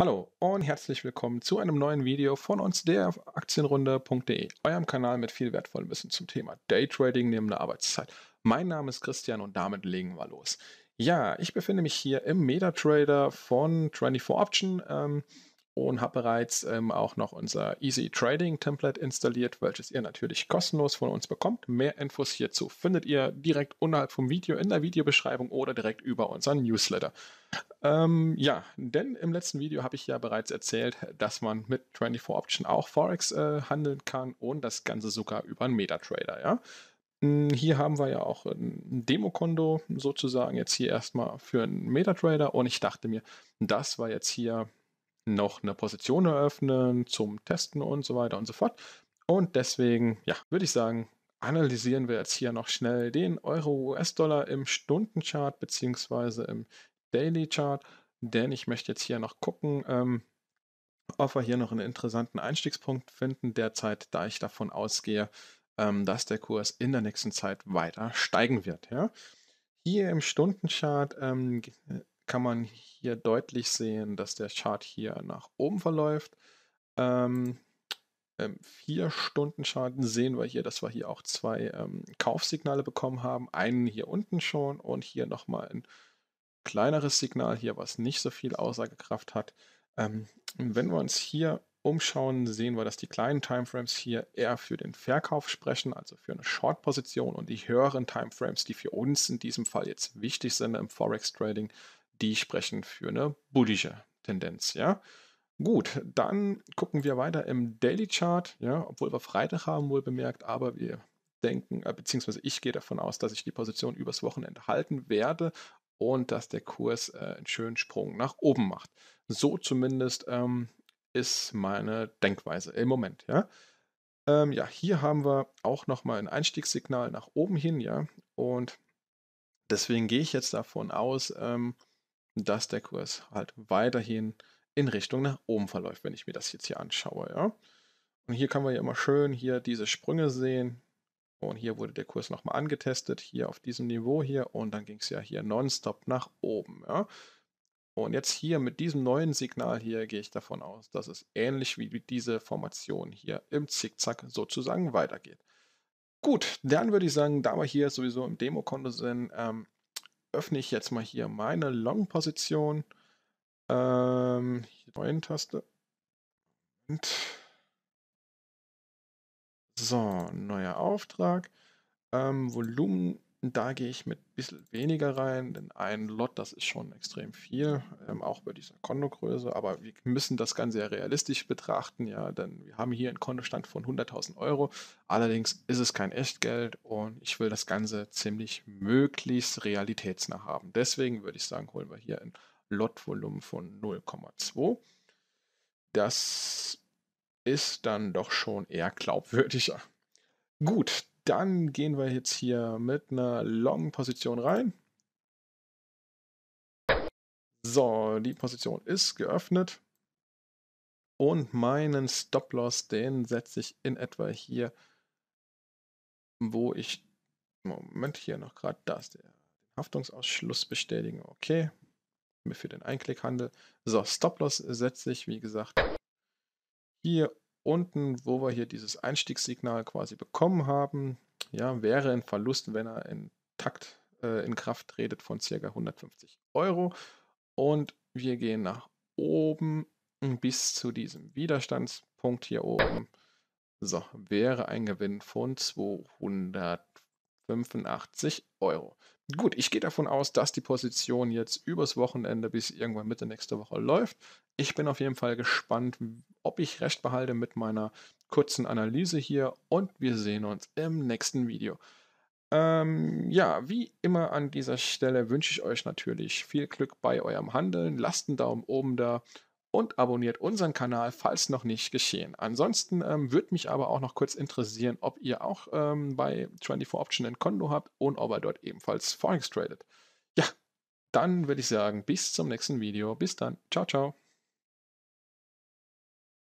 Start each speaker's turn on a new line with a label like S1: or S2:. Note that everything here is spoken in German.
S1: Hallo und herzlich willkommen zu einem neuen Video von uns der Aktienrunde.de, eurem Kanal mit viel wertvollem Wissen zum Thema Daytrading neben der Arbeitszeit. Mein Name ist Christian und damit legen wir los. Ja, ich befinde mich hier im MetaTrader von 24 Option. Ähm, und habe bereits ähm, auch noch unser Easy Trading Template installiert, welches ihr natürlich kostenlos von uns bekommt. Mehr Infos hierzu findet ihr direkt unterhalb vom Video in der Videobeschreibung oder direkt über unseren Newsletter. Ähm, ja, denn im letzten Video habe ich ja bereits erzählt, dass man mit 24 Option auch Forex äh, handeln kann und das Ganze sogar über einen MetaTrader. Ja? Hm, hier haben wir ja auch ein Demokonto sozusagen jetzt hier erstmal für einen MetaTrader und ich dachte mir, das war jetzt hier noch eine Position eröffnen zum Testen und so weiter und so fort. Und deswegen, ja, würde ich sagen, analysieren wir jetzt hier noch schnell den Euro-US-Dollar im Stundenchart bzw. im Daily Chart, denn ich möchte jetzt hier noch gucken, ähm, ob wir hier noch einen interessanten Einstiegspunkt finden, derzeit, da ich davon ausgehe, ähm, dass der Kurs in der nächsten Zeit weiter steigen wird. Ja? Hier im Stundenchart ähm, kann man hier deutlich sehen, dass der Chart hier nach oben verläuft. Ähm, ähm, vier Stunden Schaden sehen wir hier, dass wir hier auch zwei ähm, Kaufsignale bekommen haben. Einen hier unten schon und hier nochmal ein kleineres Signal hier, was nicht so viel Aussagekraft hat. Ähm, wenn wir uns hier umschauen, sehen wir, dass die kleinen Timeframes hier eher für den Verkauf sprechen, also für eine Short-Position und die höheren Timeframes, die für uns in diesem Fall jetzt wichtig sind im Forex-Trading, die sprechen für eine bullische Tendenz, ja. Gut, dann gucken wir weiter im Daily Chart, ja, obwohl wir Freitag haben, wohl bemerkt, aber wir denken, äh, beziehungsweise ich gehe davon aus, dass ich die Position übers Wochenende halten werde und dass der Kurs äh, einen schönen Sprung nach oben macht. So zumindest ähm, ist meine Denkweise im Moment, ja. Ähm, ja, hier haben wir auch nochmal ein Einstiegssignal nach oben hin, ja, und deswegen gehe ich jetzt davon aus, ähm, dass der Kurs halt weiterhin in Richtung nach oben verläuft, wenn ich mir das jetzt hier anschaue. Ja? Und hier kann man ja immer schön hier diese Sprünge sehen. Und hier wurde der Kurs nochmal angetestet, hier auf diesem Niveau hier. Und dann ging es ja hier nonstop nach oben. Ja? Und jetzt hier mit diesem neuen Signal hier gehe ich davon aus, dass es ähnlich wie diese Formation hier im Zickzack sozusagen weitergeht. Gut, dann würde ich sagen, da wir hier sowieso im Demokonto sind, ähm, öffne ich jetzt mal hier meine Long-Position. Ähm, neuen Taste. Und so, neuer Auftrag. Ähm, Volumen da gehe ich mit ein bisschen weniger rein, denn ein Lot, das ist schon extrem viel, ähm, auch bei dieser Kondogröße. Aber wir müssen das Ganze ja realistisch betrachten, ja, denn wir haben hier einen Kondostand von 100.000 Euro. Allerdings ist es kein Echtgeld und ich will das Ganze ziemlich möglichst realitätsnah haben. Deswegen würde ich sagen, holen wir hier ein Lotvolumen von 0,2. Das ist dann doch schon eher glaubwürdiger. Gut, dann gehen wir jetzt hier mit einer Long-Position rein. So, die Position ist geöffnet. Und meinen Stop-Loss, den setze ich in etwa hier, wo ich, Moment, hier noch gerade das, der Haftungsausschluss bestätigen. Okay, für den Einklickhandel. So, Stop-Loss setze ich, wie gesagt, hier unten, wo wir hier dieses Einstiegssignal quasi bekommen haben, ja, wäre ein Verlust, wenn er in Takt äh, in Kraft redet von ca. 150 Euro. Und wir gehen nach oben bis zu diesem Widerstandspunkt hier oben. So, wäre ein Gewinn von 285 Euro. Gut, ich gehe davon aus, dass die Position jetzt übers Wochenende bis irgendwann Mitte nächster Woche läuft. Ich bin auf jeden Fall gespannt, ob ich recht behalte mit meiner kurzen Analyse hier und wir sehen uns im nächsten Video. Ähm, ja, wie immer an dieser Stelle wünsche ich euch natürlich viel Glück bei eurem Handeln. Lasst einen Daumen oben da und abonniert unseren Kanal, falls noch nicht geschehen. Ansonsten ähm, würde mich aber auch noch kurz interessieren, ob ihr auch ähm, bei 24 Option ein Konto habt und ob ihr dort ebenfalls Forex tradet. Ja, dann würde ich sagen, bis zum nächsten Video. Bis dann. Ciao, ciao.